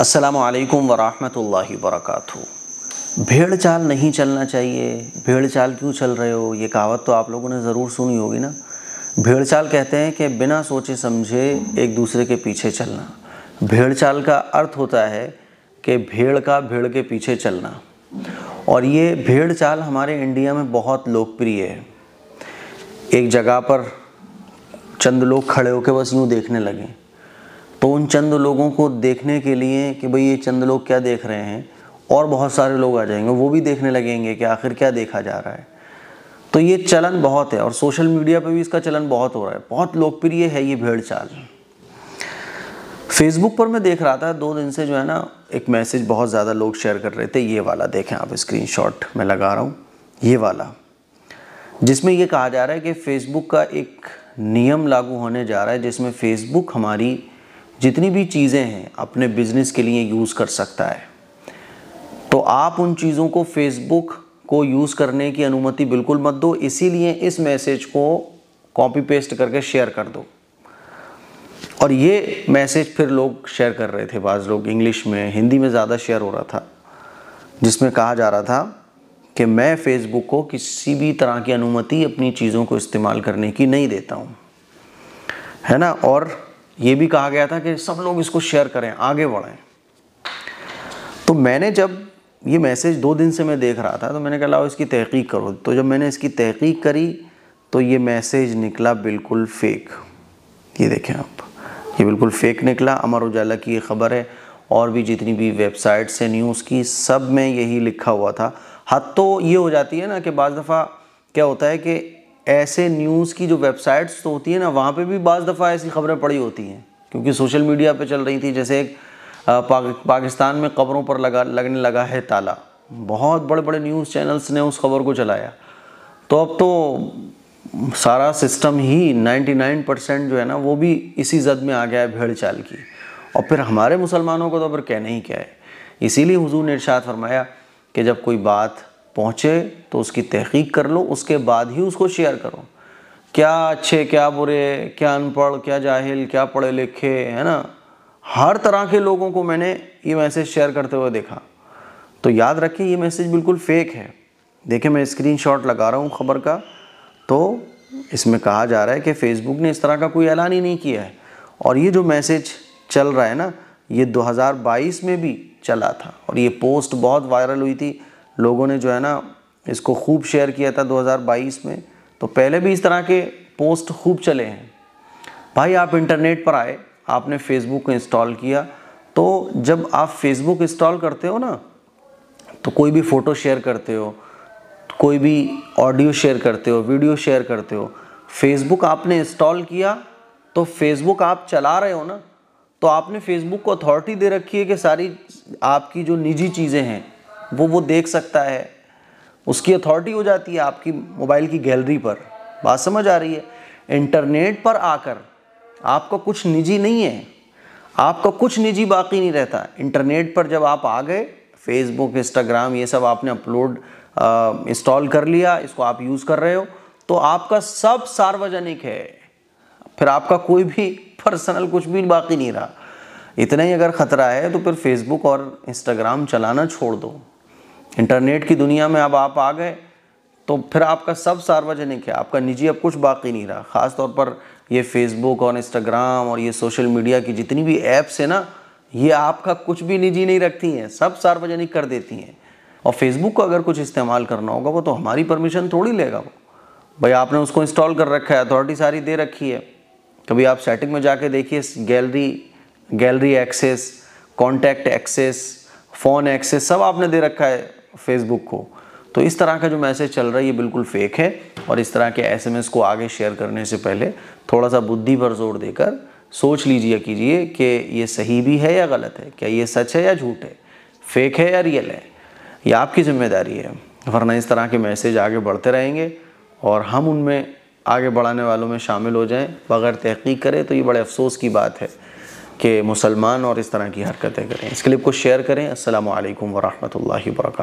असलकम वरहमल वरक भेड़ चाल नहीं चलना चाहिए भेड़ चाल क्यों चल रहे हो ये कहावत तो आप लोगों ने ज़रूर सुनी होगी ना भेड़ चाल कहते हैं कि बिना सोचे समझे एक दूसरे के पीछे चलना भेड़ चाल का अर्थ होता है कि भेड़ का भेड़ के पीछे चलना और ये भेड़ चाल हमारे इंडिया में बहुत लोकप्रिय है एक जगह पर चंद लोग खड़े होकर बस यूँ देखने लगें तो उन चंद लोगों को देखने के लिए कि भाई ये चंद लोग क्या देख रहे हैं और बहुत सारे लोग आ जाएंगे वो भी देखने लगेंगे कि आखिर क्या देखा जा रहा है तो ये चलन बहुत है और सोशल मीडिया पर भी इसका चलन बहुत हो रहा है बहुत लोकप्रिय है ये भेड़ चाल फेसबुक पर मैं देख रहा था दो दिन से जो है ना एक मैसेज बहुत ज़्यादा लोग शेयर कर रहे थे ये वाला देखें आप शॉट मैं लगा रहा हूँ ये वाला जिसमें ये कहा जा रहा है कि फेसबुक का एक नियम लागू होने जा रहा है जिसमें फेसबुक हमारी जितनी भी चीज़ें हैं अपने बिजनेस के लिए यूज़ कर सकता है तो आप उन चीज़ों को फेसबुक को यूज़ करने की अनुमति बिल्कुल मत दो इसीलिए इस मैसेज को कॉपी पेस्ट करके शेयर कर दो और ये मैसेज फिर लोग शेयर कर रहे थे बाज़ लोग इंग्लिश में हिंदी में ज़्यादा शेयर हो रहा था जिसमें कहा जा रहा था कि मैं फेसबुक को किसी भी तरह की अनुमति अपनी चीज़ों को इस्तेमाल करने की नहीं देता हूँ है ना और ये भी कहा गया था कि सब लोग इसको शेयर करें आगे बढ़ें तो मैंने जब ये मैसेज दो दिन से मैं देख रहा था तो मैंने कहा लाओ इसकी तहकीक करो तो जब मैंने इसकी तहकीक करी तो ये मैसेज निकला बिल्कुल फेक ये देखें आप ये बिल्कुल फेक निकला अमर उजाला की ये ख़बर है और भी जितनी भी वेबसाइट्स हैं न्यूज़ की सब में यही लिखा हुआ था हद तो ये हो जाती है ना कि बज़ दफ़ा क्या होता है कि ऐसे न्यूज़ की जो वेबसाइट्स तो होती हैं ना वहाँ पे भी बज़ दफ़ा ऐसी खबरें पड़ी होती हैं क्योंकि सोशल मीडिया पे चल रही थी जैसे एक पाकिस्तान में खबरों पर लगा लगने लगा है ताला बहुत बड़े बड़े न्यूज़ चैनल्स ने उस खबर को चलाया तो अब तो सारा सिस्टम ही 99 परसेंट जो है ना वो भी इसी जद में आ गया है भेड़ चाल की और फिर हमारे मुसलमानों को तो फिर कहने ही क्या है इसीलिए हुजूर ने इर्शाद फरमाया कि जब कोई बात पहुँचे तो उसकी तहकीक कर लो उसके बाद ही उसको शेयर करो क्या अच्छे क्या बुरे क्या अनपढ़ क्या जाहिल क्या पढ़े लिखे है ना हर तरह के लोगों को मैंने ये मैसेज शेयर करते हुए देखा तो याद रखिए ये मैसेज बिल्कुल फेक है देखिए मैं स्क्रीन शॉट लगा रहा हूँ ख़बर का तो इसमें कहा जा रहा है कि फेसबुक ने इस तरह का कोई ऐलान ही नहीं किया है और ये जो मैसेज चल रहा है ना ये 2022 में भी चला था और ये पोस्ट बहुत वायरल हुई थी लोगों ने जो है ना इसको खूब शेयर किया था 2022 में तो पहले भी इस तरह के पोस्ट खूब चले हैं भाई आप इंटरनेट पर आए आपने फेसबुक इंस्टॉल किया तो जब आप फेसबुक इंस्टॉल करते हो ना तो कोई भी फ़ोटो शेयर करते हो कोई भी ऑडियो शेयर करते हो वीडियो शेयर करते हो फेसबुक आपने इंस्टॉल किया तो फेसबुक आप चला रहे हो ना तो आपने फेसबुक को अथॉरिटी दे रखी है कि सारी आपकी जो निजी चीज़ें हैं वो वो देख सकता है उसकी अथॉरिटी हो जाती है आपकी मोबाइल की गैलरी पर बात समझ आ रही है इंटरनेट पर आकर आपका कुछ निजी नहीं है आपका कुछ निजी बाकी नहीं रहता इंटरनेट पर जब आप आ गए फेसबुक इंस्टाग्राम ये सब आपने अपलोड इंस्टॉल कर लिया इसको आप यूज़ कर रहे हो तो आपका सब सार्वजनिक है फिर आपका कोई भी पर्सनल कुछ भी बाकी नहीं रहा इतना ही अगर ख़तरा है तो फिर फेसबुक और इंस्टाग्राम चलाना छोड़ दो इंटरनेट की दुनिया में अब आप आ गए तो फिर आपका सब सार्वजनिक है आपका निजी अब कुछ बाकी नहीं रहा ख़ास तौर पर ये फेसबुक और इंस्टाग्राम और ये सोशल मीडिया की जितनी भी ऐप्स हैं ना ये आपका कुछ भी निजी नहीं रखती हैं सब सार्वजनिक कर देती हैं और फेसबुक का अगर कुछ इस्तेमाल करना होगा वो तो हमारी परमिशन थोड़ी लेगा वो भाई आपने उसको इंस्टॉल कर रखा है अथॉरिटी सारी दे रखी है कभी आप सेटिंग में जाके देखिए gallery gallery access contact access phone access सब आपने दे रखा है फेसबुक को तो इस तरह का जो मैसेज चल रहा है ये बिल्कुल फेक है और इस तरह के एसएमएस को आगे शेयर करने से पहले थोड़ा सा बुद्धि पर जोर देकर सोच लीजिए कीजिए कि ये सही भी है या गलत है क्या ये सच है या झूठ है फेक है या रियल है ये आपकी जिम्मेदारी है वरना इस तरह के मैसेज आगे बढ़ते रहेंगे और हम उनमें आगे बढ़ाने वालों में शामिल हो जाएं बगैर तहकीक करें तो ये बड़े अफसोस की बात है कि मुसलमान और इस तरह की हरकतें करें इस क्लिप को शेयर करें असल वरहमल वर्क